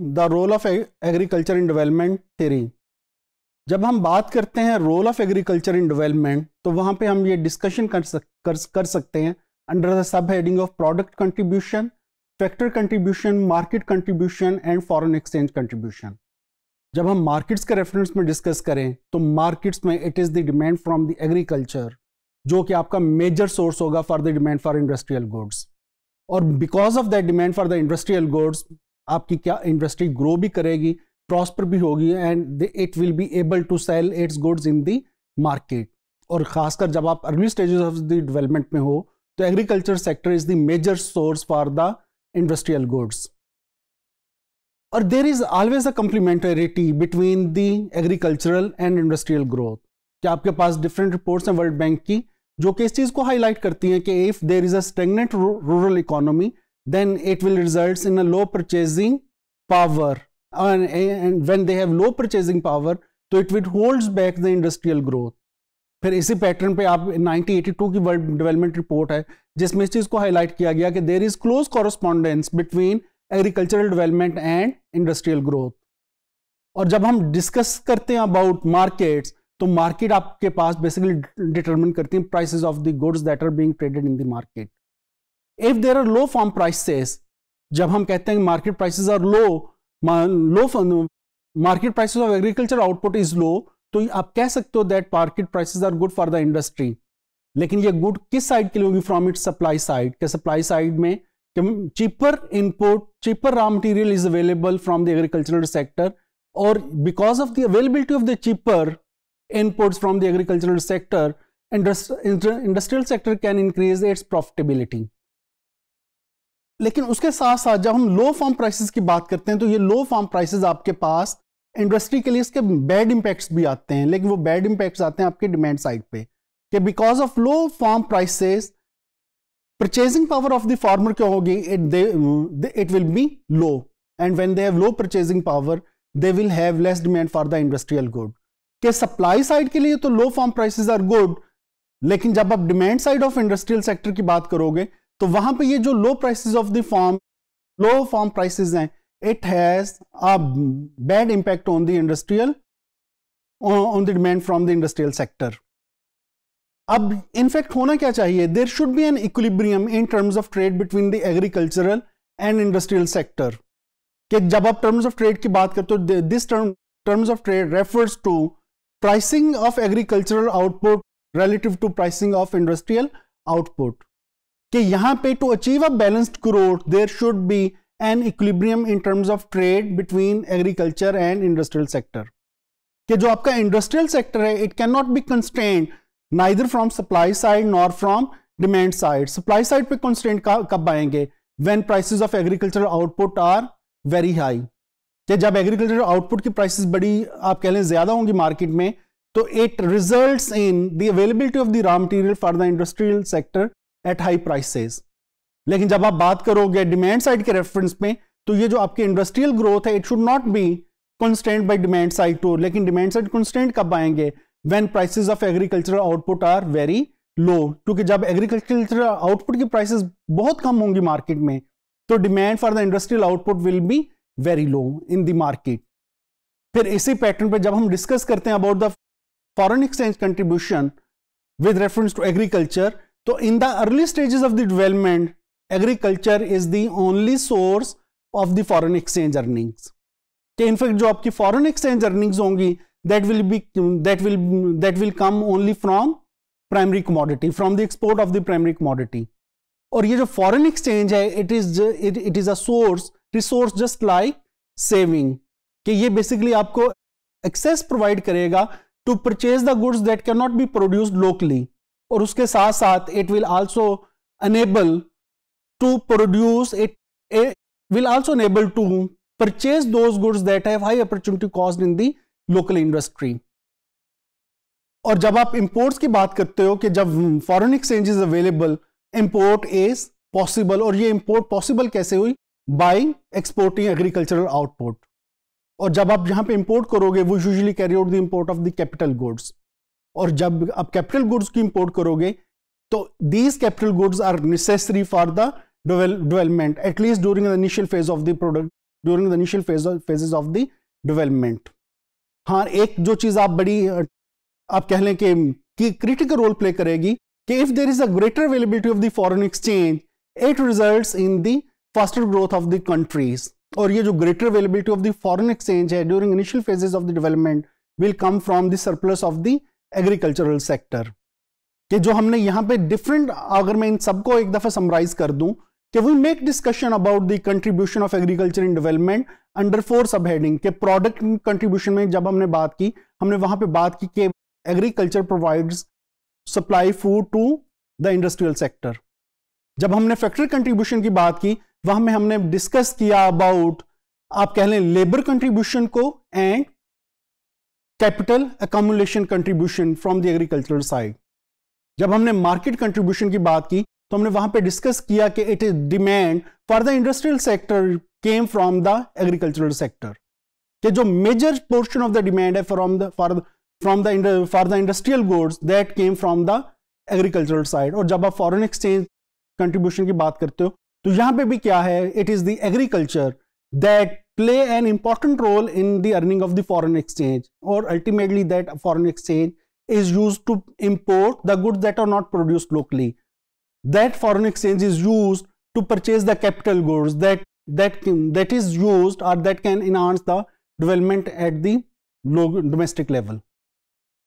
The role of agriculture in development theory जब हम बात करते हैं role of agriculture in development तो वहां पे हम ये डिस्कशन कर, सक, कर, कर सकते हैं under the sub heading of product contribution factor contribution market contribution and foreign exchange contribution जब हम मार्केट्स के रेफरेंस में डिस्कस करें तो मार्केट्स में it is the demand from the agriculture जो कि आपका मेजर सोर्स होगा for the demand for industrial goods और because of that demand for the industrial goods आपकी क्या इंडस्ट्री ग्रो भी करेगी प्रॉस्पर भी होगी and it will be able to sell its goods in the market और खासकर जब आप early stages of the development में हो तो agriculture sector is the major source for the industrial goods और there is always a complementarity between the agricultural and industrial growth क्या आपके पास डिफरेंट रिपोर्ट्स हैं वर्ल्ड बैंक की जो कि इस चीज़ को हाईलाइट करती हैं कि if there is a stagnant rural economy then it will results in a low purchasing power and, and when they have low purchasing power तो it withholds back the industrial growth फिर इसी pattern पे आप 1982 की world development report है जिसमें इस चीज़ को हाईलाइट किया गया कि there is close correspondence between agricultural development and industrial growth और जब हम डिस्कस करते हैं अबाउट मार्केट्स तो मार्केट आपके पास बेसिकली डिटरमिन करती है prices of the goods that are being traded in the market if there are low farm prices जब हम कहते हैं market prices are low low market prices of agriculture output is low तो आप कह सकते हो that market prices are good for the industry लेकिन ये गुड किस साइड के लिए होगी फ्रॉम इट सप्लाई साइड के सप्लाई साइड में cheaper input cheaper raw material is available from the agricultural sector or because of the availability of the cheaper imports from the agricultural sector industrial sector can increase its profitability लेकिन उसके साथ साथ जब हम लो farm prices की बात करते हैं तो ये लो फार्म प्राइसेस आपके पास इंडस्ट्री के लिए इसके बैड इंपैक्ट्स भी आते हैं लेकिन वो बैड इंपैक्ट्स आते हैं आपके डिमांड साइड पे कि because of low farm prices purchasing power of the farmer क्या होगी it it will be low and when they have low purchasing power they will have less demand for the industrial good के supply side के लिए तो low farm prices are good लेकिन जब आप demand side of industrial sector की बात करोगे तो वहां पे ये जो low prices of the farm low farm prices हैं it has a bad impact on the industrial on the demand from the industrial sector अब इनफैक्ट होना क्या चाहिए there should be an equilibrium in terms of trade between the agricultural and industrial sector कि जब आप terms of trade की बात करते हो this term terms of trade refers to pricing of agricultural output relative to pricing of industrial output कि यहां पे to achieve a balanced growth there should be an equilibrium in terms of trade between agriculture and industrial sector कि जो आपका industrial sector है it can not be constant neither from supply side nor from demand side supply side पे constant कब आएंगे when prices of agriculture output are very high कि जब agriculture output की प्राइसेस बड़ी आप कह लें ज्यादा होंगी मार्केट में तो it result in the availability of the raw material for the industrial sector at high prices लेकिन जब आप बात करोगे डिमांड साइड के रेफरेंस में तो ये जो आपकी इंडस्ट्रियल ग्रोथ है it should not be constant by demand side too लेकिन डिमांड साइड कंस्टेंट कब आएंगे when prices of agricultural output are very low क्योंकि जब एग्रीकल्चरल आउटपुट की प्राइसेस बहुत कम होंगी मार्केट में तो demand for the industrial output will be very low in the market फिर इसी पैटर्न पे जब हम डिस्कस करते हैं about the foreign exchange contribution with reference to agriculture तो in the early stages of the development agriculture is the only source of the foreign exchange earnings के in fact जो आपकी फॉरेन एक्सचेंज अर्निंग्स होंगी that will be that will that will come only from primary commodity from the export of the primary commodity और ये जो foreign exchange है it is it is a source resource just like saving कि ये basically आपको access provide करेगा to purchase the goods that can not be produced locally और उसके साथ साथ it will also enable to produce it will also enable to purchase those goods that have high opportunity cost in the local industry और जब आप imports की बात करते हो कि जब foreign exchange is available import is possible और ये इंपोर्ट पॉसिबल कैसे हुई बाइंग एक्सपोर्टिंग एग्रीकल्चरल आउटपुट और जब आप यहां पे इंपोर्ट करोगे वो usually carry out the import of the capital goods और जब आप कैपिटल गुड्स की इंपोर्ट करोगे तो these capital goods are necessary for the development at least during the initial phase of the product during the initial phases of the development हाँ एक जो चीज़ आप बड़ी आप कह लें कि, क्रिटिकल रोल प्ले करेगी कि if there is a greater availability of the foreign exchange it result in the faster growth of the countries और ये जो greater availability of the foreign exchange है during initial phases of the development will come from the surplus of the agricultural sector कि जो हमने यहां पे different अगर मैं इन सबको एक दफ़ा समराइज कर दूं कि we make discussion about the contribution of agriculture in development under four sub heading के प्रोडक्ट कंट्रीब्यूशन में जब हमने बात की हमने वहां पे बात की कि agriculture provides supply food to the industrial sector जब हमने फैक्ट्री कंट्रीब्यूशन की बात की वहां में हमने डिस्कस किया अबाउट आप कह लें लेबर कंट्रीब्यूशन को and capital accumulation contribution from the agricultural side जब हमने मार्केट कंट्रीब्यूशन की बात की तो हमने वहां पे डिस्कस किया कि it is demand for the industrial sector came from the agricultural sector कि जो major portion of the demand है from the for from the for the industrial goods that came from the agricultural side और जब आप foreign exchange contribution की बात करते हो तो यहां पे भी क्या है it is the agriculture that play an important role in the earning of the foreign exchange or ultimately that foreign exchange is used to import the goods that are not produced locally. That foreign exchange is used to purchase the capital goods that that that is used or that can enhance the development at the domestic level.